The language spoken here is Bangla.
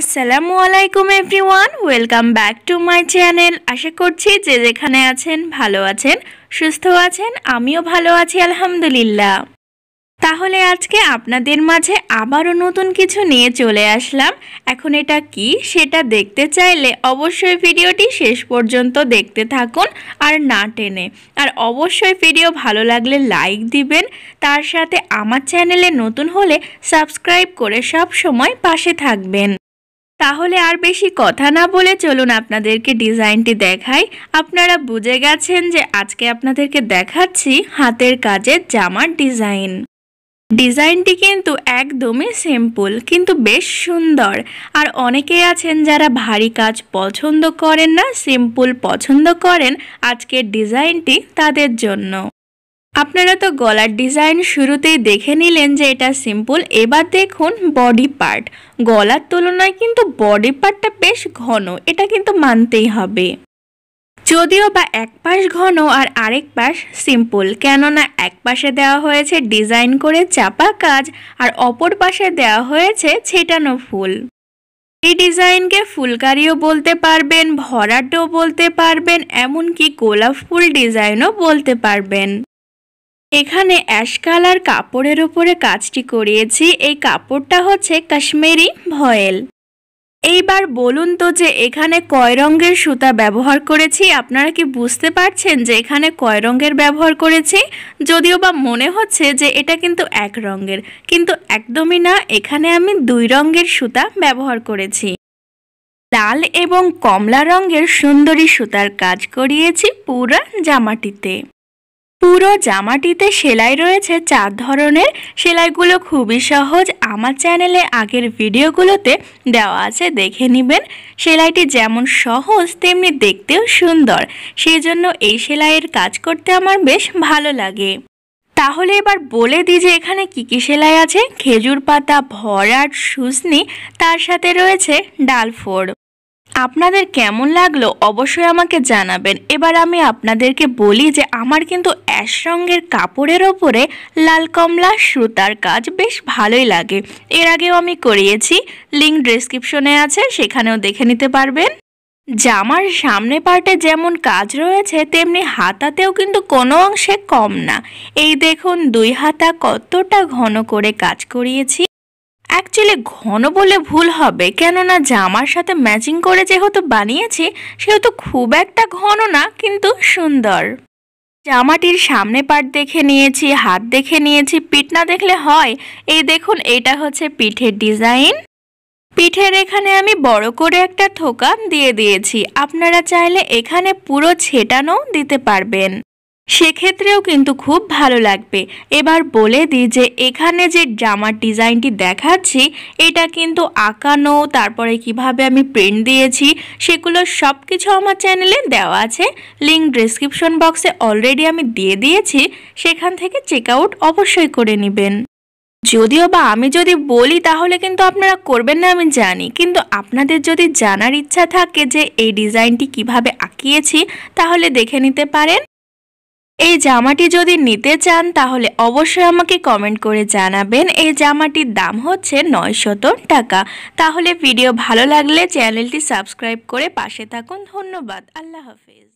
আসসালামু আলাইকুম everyone welcome back to my channel আশা করছি যে যেখানে আছেন ভালো আছেন সুস্থ আছেন আমিও ভালো আছি আলহামদুলিল্লাহ তাহলে আজকে আপনাদের মাঝে আবারও নতুন কিছু নিয়ে চলে আসলাম এখন এটা কি সেটা দেখতে চাইলে অবশ্যই ভিডিওটি শেষ পর্যন্ত দেখতে থাকুন আর না টেনে আর অবশ্যই ভিডিও ভালো লাগলে লাইক দিবেন তার সাথে আমার চ্যানেলে নতুন হলে সাবস্ক্রাইব করে সব সময় পাশে থাকবেন তাহলে আর বেশি কথা না বলে চলুন আপনাদেরকে ডিজাইনটি দেখাই আপনারা বুঝে গেছেন যে আজকে আপনাদেরকে দেখাচ্ছি হাতের কাজের জামার ডিজাইন ডিজাইনটি কিন্তু একদমই সিম্পল কিন্তু বেশ সুন্দর আর অনেকেই আছেন যারা ভারী কাজ পছন্দ করেন না সিম্পল পছন্দ করেন আজকের ডিজাইনটি তাদের জন্য আপনারা তো গলার ডিজাইন শুরুতেই দেখে নিলেন যে এটা সিম্পল এবার দেখুন বডি পার্ট গলার তুলনায় কিন্তু বডি পার্টটা বেশ ঘন এটা কিন্তু মানতেই হবে যদিও বা এক পাশ ঘন আর আরেক পাশ সিম্পল কেননা এক পাশে দেওয়া হয়েছে ডিজাইন করে চাপা কাজ আর অপর পাশে দেওয়া হয়েছে ছেটানো ফুল এই ডিজাইনকে ফুলকারিও বলতে পারবেন ভরাটও বলতে পারবেন এমনকি গোলাপ ফুল ডিজাইনও বলতে পারবেন এখানে অ্যাশ কালার কাপড়ের উপরে কাজটি করিয়েছি এই কাপড়টা হচ্ছে কাশ্মীরি ভয়েল এইবার বলুন তো যে এখানে কয় রঙের সুতা ব্যবহার করেছি আপনারা কি বুঝতে পারছেন যে এখানে কয় রঙের ব্যবহার করেছি যদিও বা মনে হচ্ছে যে এটা কিন্তু এক রঙের কিন্তু একদমই না এখানে আমি দুই রঙের সুতা ব্যবহার করেছি লাল এবং কমলা রঙের সুন্দরী সুতার কাজ করিয়েছি পুরা জামাটিতে পুরো জামাটিতে সেলাই রয়েছে চার ধরনের সেলাইগুলো খুবই সহজ আমার চ্যানেলে আগের ভিডিওগুলোতে দেওয়া আছে দেখে নেবেন সেলাইটি যেমন সহজ তেমনি দেখতেও সুন্দর সেই জন্য এই সেলাইয়ের কাজ করতে আমার বেশ ভালো লাগে তাহলে এবার বলে দিই যে এখানে কী কী সেলাই আছে খেজুর পাতা ভরাট সুসনি তার সাথে রয়েছে ডালফোড় আপনাদের কেমন লাগলো অবশ্যই আমাকে জানাবেন এবার আমি আপনাদেরকে বলি যে আমার কিন্তু অ্যাশ রঙের কাপড়ের ওপরে লাল কমলা সুতার কাজ বেশ ভালোই লাগে এর আগেও আমি করিয়েছি লিঙ্ক ডিসক্রিপশনে আছে সেখানেও দেখে নিতে পারবেন জামার সামনে পার্টে যেমন কাজ রয়েছে তেমনি হাতাতেও কিন্তু কোনো অংশে কম না এই দেখুন দুই হাতা কতটা ঘন করে কাজ করিয়েছি অ্যাকচুয়ালি ঘন বলে ভুল হবে কেননা জামার সাথে ম্যাচিং করে যেহেতু বানিয়েছি সেহেতু খুব একটা ঘন না কিন্তু সুন্দর জামাটির সামনে পাট দেখে নিয়েছি হাত দেখে নিয়েছি পিঠ না দেখলে হয় এই দেখুন এটা হচ্ছে পিঠের ডিজাইন পিঠের এখানে আমি বড় করে একটা থোকা দিয়ে দিয়েছি আপনারা চাইলে এখানে পুরো ছেটানো দিতে পারবেন সেক্ষেত্রেও কিন্তু খুব ভালো লাগবে এবার বলে দিই যে এখানে যে জামার ডিজাইনটি দেখাচ্ছি এটা কিন্তু আঁকানো তারপরে কিভাবে আমি প্রিন্ট দিয়েছি সেগুলো সব কিছু আমার চ্যানেলে দেওয়া আছে লিঙ্ক ডিসক্রিপশন বক্সে অলরেডি আমি দিয়ে দিয়েছি সেখান থেকে চেক আউট অবশ্যই করে নেবেন যদিও বা আমি যদি বলি তাহলে কিন্তু আপনারা করবেন না আমি জানি কিন্তু আপনাদের যদি জানার ইচ্ছা থাকে যে এই ডিজাইনটি কিভাবে আঁকিয়েছি তাহলে দেখে নিতে পারেন এই জামাটি যদি নিতে চান তাহলে অবশ্যই আমাকে কমেন্ট করে জানাবেন এই জামাটির দাম হচ্ছে নয়শত টাকা তাহলে ভিডিও ভালো লাগলে চ্যানেলটি সাবস্ক্রাইব করে পাশে থাকুন ধন্যবাদ আল্লাহ হাফিজ